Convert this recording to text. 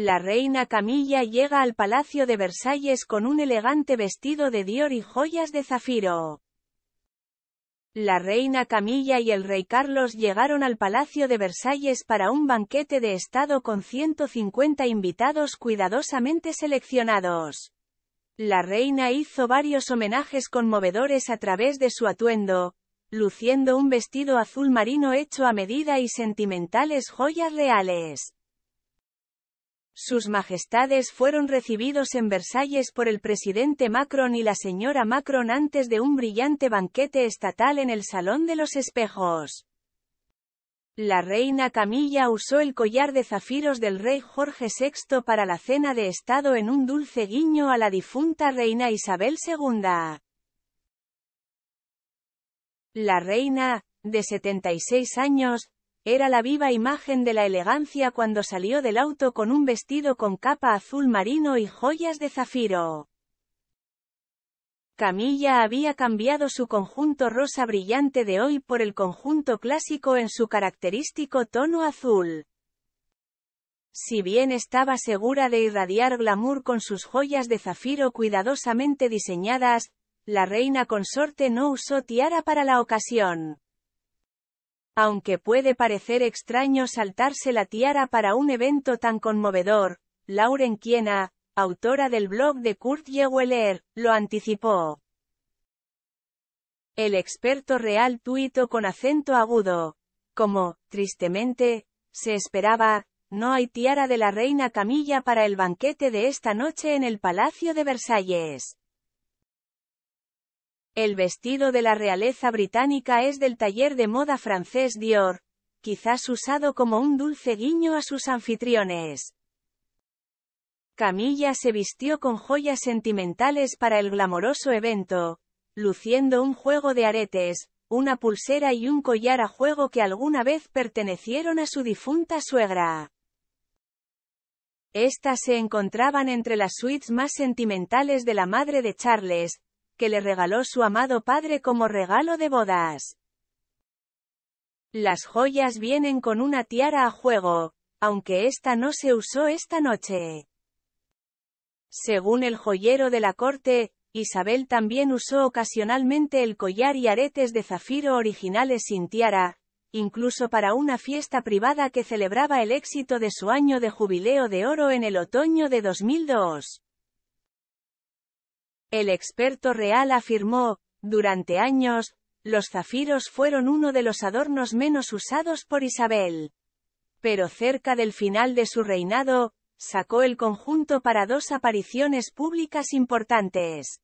La reina Camilla llega al Palacio de Versalles con un elegante vestido de Dior y joyas de zafiro. La reina Camilla y el rey Carlos llegaron al Palacio de Versalles para un banquete de estado con 150 invitados cuidadosamente seleccionados. La reina hizo varios homenajes conmovedores a través de su atuendo, luciendo un vestido azul marino hecho a medida y sentimentales joyas reales. Sus majestades fueron recibidos en Versalles por el presidente Macron y la señora Macron antes de un brillante banquete estatal en el Salón de los Espejos. La reina Camilla usó el collar de zafiros del rey Jorge VI para la cena de Estado en un dulce guiño a la difunta reina Isabel II. La reina, de 76 años, era la viva imagen de la elegancia cuando salió del auto con un vestido con capa azul marino y joyas de zafiro. Camilla había cambiado su conjunto rosa brillante de hoy por el conjunto clásico en su característico tono azul. Si bien estaba segura de irradiar glamour con sus joyas de zafiro cuidadosamente diseñadas, la reina consorte no usó tiara para la ocasión. Aunque puede parecer extraño saltarse la tiara para un evento tan conmovedor, Lauren Kiena, autora del blog de Kurt Jeweler, lo anticipó. El experto real tuito con acento agudo. Como, tristemente, se esperaba, no hay tiara de la reina Camilla para el banquete de esta noche en el Palacio de Versalles. El vestido de la realeza británica es del taller de moda francés Dior, quizás usado como un dulce guiño a sus anfitriones. Camilla se vistió con joyas sentimentales para el glamoroso evento, luciendo un juego de aretes, una pulsera y un collar a juego que alguna vez pertenecieron a su difunta suegra. Estas se encontraban entre las suites más sentimentales de la madre de Charles, que le regaló su amado padre como regalo de bodas. Las joyas vienen con una tiara a juego, aunque esta no se usó esta noche. Según el joyero de la corte, Isabel también usó ocasionalmente el collar y aretes de zafiro originales sin tiara, incluso para una fiesta privada que celebraba el éxito de su año de jubileo de oro en el otoño de 2002. El experto real afirmó, durante años, los zafiros fueron uno de los adornos menos usados por Isabel. Pero cerca del final de su reinado, sacó el conjunto para dos apariciones públicas importantes.